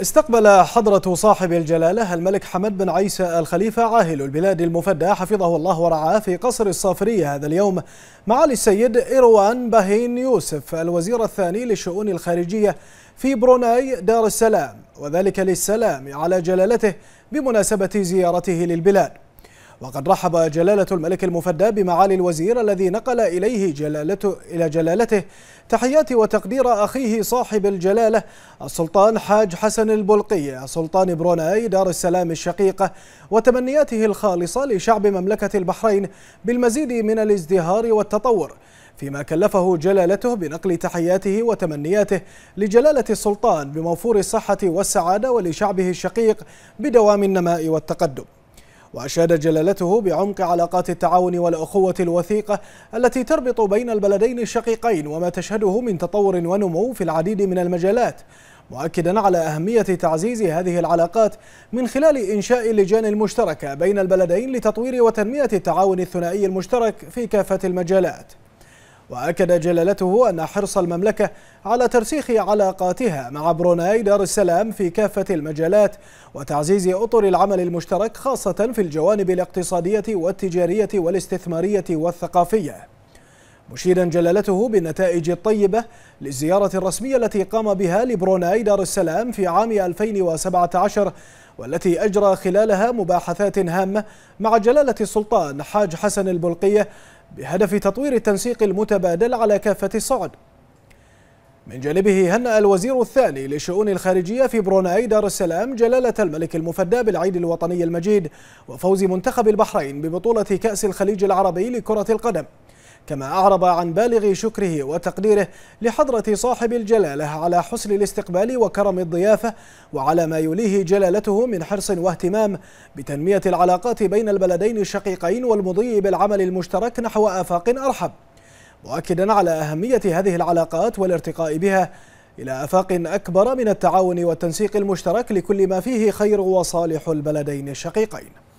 استقبل حضرة صاحب الجلالة الملك حمد بن عيسى الخليفة عاهل البلاد المفدى حفظه الله ورعاه في قصر الصافرية هذا اليوم معالي السيد إيروان باهين يوسف الوزير الثاني للشؤون الخارجية في بروناي دار السلام وذلك للسلام على جلالته بمناسبة زيارته للبلاد وقد رحب جلالة الملك المفدى بمعالي الوزير الذي نقل إليه جلالته إلى جلالته تحيات وتقدير أخيه صاحب الجلالة السلطان حاج حسن البلقي سلطان بروناي دار السلام الشقيقة وتمنياته الخالصة لشعب مملكة البحرين بالمزيد من الازدهار والتطور فيما كلفه جلالته بنقل تحياته وتمنياته لجلالة السلطان بموفور الصحة والسعادة ولشعبه الشقيق بدوام النماء والتقدم وأشاد جلالته بعمق علاقات التعاون والأخوة الوثيقة التي تربط بين البلدين الشقيقين وما تشهده من تطور ونمو في العديد من المجالات مؤكدا على أهمية تعزيز هذه العلاقات من خلال إنشاء اللجان المشتركة بين البلدين لتطوير وتنمية التعاون الثنائي المشترك في كافة المجالات وأكد جلالته أن حرص المملكة على ترسيخ علاقاتها مع بروناي دار السلام في كافة المجالات وتعزيز أطر العمل المشترك خاصة في الجوانب الاقتصادية والتجارية والاستثمارية والثقافية مشيرا جلالته بالنتائج الطيبة للزيارة الرسمية التي قام بها لبروناي دار السلام في عام 2017 والتي أجرى خلالها مباحثات هامة مع جلالة السلطان حاج حسن البلقية بهدف تطوير التنسيق المتبادل على كافة الصعد من جانبه هنأ الوزير الثاني لشؤون الخارجية في بروناي دار السلام جلالة الملك المفدى بالعيد الوطني المجيد وفوز منتخب البحرين ببطولة كأس الخليج العربي لكرة القدم كما أعرب عن بالغ شكره وتقديره لحضرة صاحب الجلالة على حسن الاستقبال وكرم الضيافة وعلى ما يليه جلالته من حرص واهتمام بتنمية العلاقات بين البلدين الشقيقين والمضي بالعمل المشترك نحو آفاق أرحب مؤكدا على أهمية هذه العلاقات والارتقاء بها إلى آفاق أكبر من التعاون والتنسيق المشترك لكل ما فيه خير وصالح البلدين الشقيقين